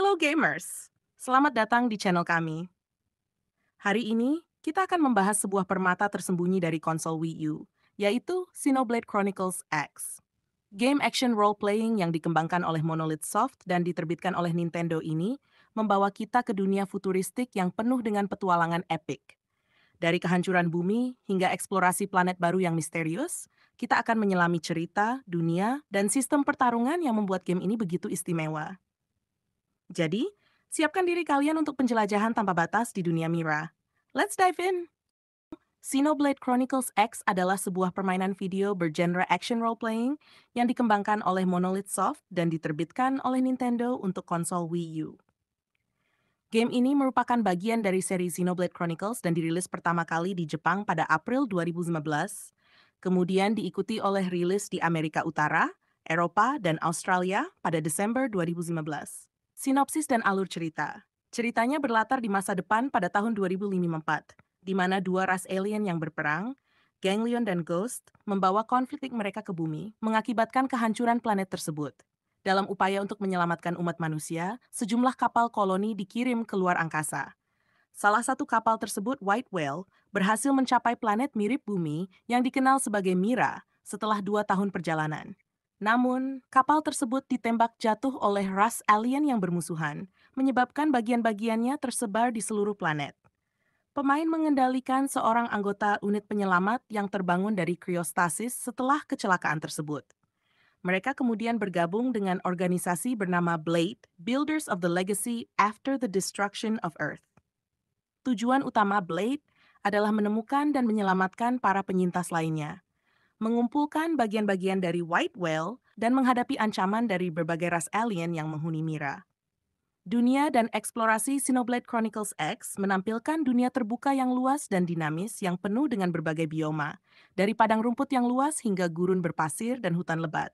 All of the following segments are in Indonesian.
Hello gamers, selamat datang di channel kami. Hari ini, kita akan membahas sebuah permata tersembunyi dari konsol Wii U, yaitu Xenoblade Chronicles X. Game action role-playing yang dikembangkan oleh Monolith Soft dan diterbitkan oleh Nintendo ini membawa kita ke dunia futuristik yang penuh dengan petualangan epik. Dari kehancuran bumi hingga eksplorasi planet baru yang misterius, kita akan menyelami cerita, dunia, dan sistem pertarungan yang membuat game ini begitu istimewa. Jadi, siapkan diri kalian untuk penjelajahan tanpa batas di dunia Mira. Let's dive in! Xenoblade Chronicles X adalah sebuah permainan video bergenre action role-playing yang dikembangkan oleh Monolith Soft dan diterbitkan oleh Nintendo untuk konsol Wii U. Game ini merupakan bagian dari seri Xenoblade Chronicles dan dirilis pertama kali di Jepang pada April 2015, kemudian diikuti oleh rilis di Amerika Utara, Eropa, dan Australia pada Desember 2015. Sinopsis dan alur cerita. Ceritanya berlatar di masa depan pada tahun 2054, di mana dua ras alien yang berperang, Ganglion dan Ghost, membawa konflik mereka ke bumi, mengakibatkan kehancuran planet tersebut. Dalam upaya untuk menyelamatkan umat manusia, sejumlah kapal koloni dikirim ke luar angkasa. Salah satu kapal tersebut, White Whale, berhasil mencapai planet mirip bumi yang dikenal sebagai Mira setelah dua tahun perjalanan. Namun, kapal tersebut ditembak jatuh oleh ras alien yang bermusuhan, menyebabkan bagian-bagiannya tersebar di seluruh planet. Pemain mengendalikan seorang anggota unit penyelamat yang terbangun dari kriostasis setelah kecelakaan tersebut. Mereka kemudian bergabung dengan organisasi bernama Blade, Builders of the Legacy After the Destruction of Earth. Tujuan utama Blade adalah menemukan dan menyelamatkan para penyintas lainnya, mengumpulkan bagian-bagian dari White Whale dan menghadapi ancaman dari berbagai ras alien yang menghuni Mira. Dunia dan eksplorasi Sinoblade Chronicles X menampilkan dunia terbuka yang luas dan dinamis yang penuh dengan berbagai bioma, dari padang rumput yang luas hingga gurun berpasir dan hutan lebat.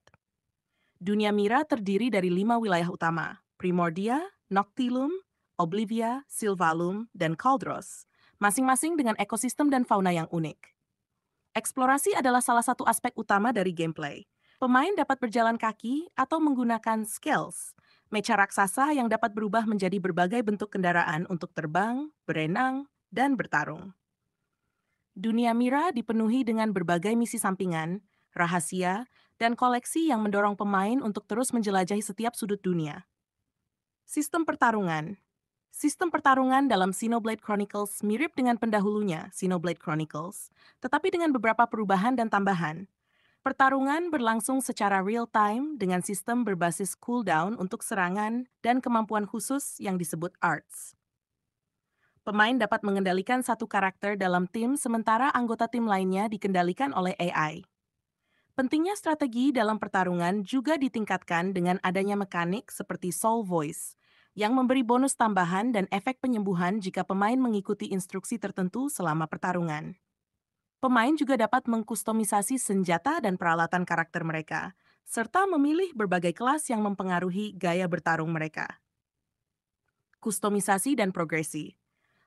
Dunia Mira terdiri dari lima wilayah utama, Primordia, Noctilum, Oblivia, Silvalum, dan Caldros, masing-masing dengan ekosistem dan fauna yang unik. Eksplorasi adalah salah satu aspek utama dari gameplay. Pemain dapat berjalan kaki atau menggunakan skills, mecha raksasa yang dapat berubah menjadi berbagai bentuk kendaraan untuk terbang, berenang, dan bertarung. Dunia Mira dipenuhi dengan berbagai misi sampingan, rahasia, dan koleksi yang mendorong pemain untuk terus menjelajahi setiap sudut dunia. Sistem pertarungan Sistem pertarungan dalam Xenoblade Chronicles mirip dengan pendahulunya, Xenoblade Chronicles, tetapi dengan beberapa perubahan dan tambahan. Pertarungan berlangsung secara real-time dengan sistem berbasis cooldown untuk serangan dan kemampuan khusus yang disebut arts. Pemain dapat mengendalikan satu karakter dalam tim sementara anggota tim lainnya dikendalikan oleh AI. Pentingnya strategi dalam pertarungan juga ditingkatkan dengan adanya mekanik seperti soul voice – yang memberi bonus tambahan dan efek penyembuhan jika pemain mengikuti instruksi tertentu selama pertarungan. Pemain juga dapat mengkustomisasi senjata dan peralatan karakter mereka, serta memilih berbagai kelas yang mempengaruhi gaya bertarung mereka. Kustomisasi dan progresi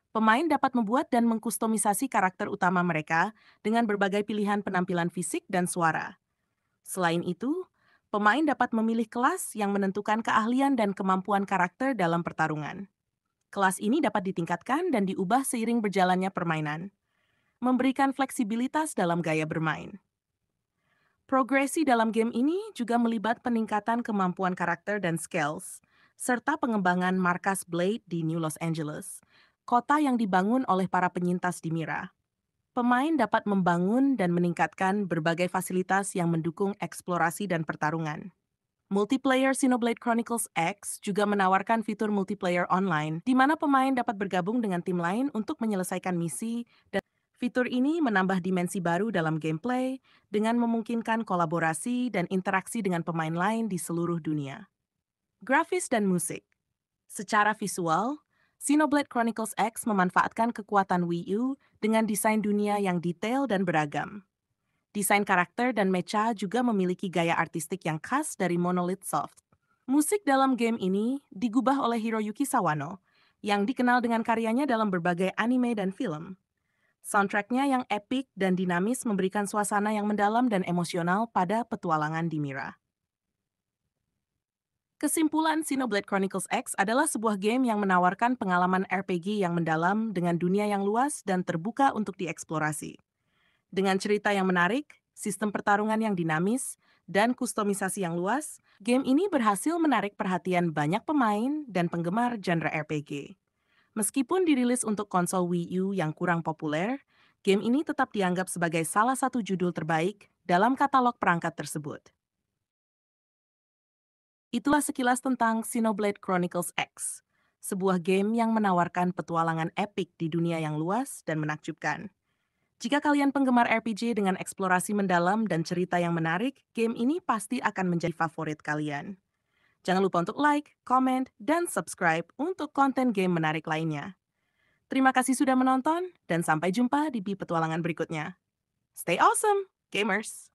pemain dapat membuat dan mengkustomisasi karakter utama mereka dengan berbagai pilihan penampilan fisik dan suara. Selain itu, pemain dapat memilih kelas yang menentukan keahlian dan kemampuan karakter dalam pertarungan. Kelas ini dapat ditingkatkan dan diubah seiring berjalannya permainan, memberikan fleksibilitas dalam gaya bermain. Progresi dalam game ini juga melibat peningkatan kemampuan karakter dan skills, serta pengembangan markas Blade di New Los Angeles, kota yang dibangun oleh para penyintas di Mira. Pemain dapat membangun dan meningkatkan berbagai fasilitas yang mendukung eksplorasi dan pertarungan. Multiplayer Xenoblade Chronicles X juga menawarkan fitur multiplayer online, di mana pemain dapat bergabung dengan tim lain untuk menyelesaikan misi, dan fitur ini menambah dimensi baru dalam gameplay dengan memungkinkan kolaborasi dan interaksi dengan pemain lain di seluruh dunia. Grafis dan musik Secara visual, Xenoblade Chronicles X memanfaatkan kekuatan Wii U dengan desain dunia yang detail dan beragam. Desain karakter dan mecha juga memiliki gaya artistik yang khas dari Monolith Soft. Musik dalam game ini digubah oleh Hiroyuki Sawano, yang dikenal dengan karyanya dalam berbagai anime dan film. Soundtracknya yang epic dan dinamis memberikan suasana yang mendalam dan emosional pada petualangan di Mira. Kesimpulan Sinoblade Chronicles X adalah sebuah game yang menawarkan pengalaman RPG yang mendalam dengan dunia yang luas dan terbuka untuk dieksplorasi. Dengan cerita yang menarik, sistem pertarungan yang dinamis, dan kustomisasi yang luas, game ini berhasil menarik perhatian banyak pemain dan penggemar genre RPG. Meskipun dirilis untuk konsol Wii U yang kurang populer, game ini tetap dianggap sebagai salah satu judul terbaik dalam katalog perangkat tersebut. Itulah sekilas tentang Xenoblade Chronicles X, sebuah game yang menawarkan petualangan epik di dunia yang luas dan menakjubkan. Jika kalian penggemar RPG dengan eksplorasi mendalam dan cerita yang menarik, game ini pasti akan menjadi favorit kalian. Jangan lupa untuk like, comment, dan subscribe untuk konten game menarik lainnya. Terima kasih sudah menonton, dan sampai jumpa di Bi Petualangan berikutnya. Stay awesome, gamers!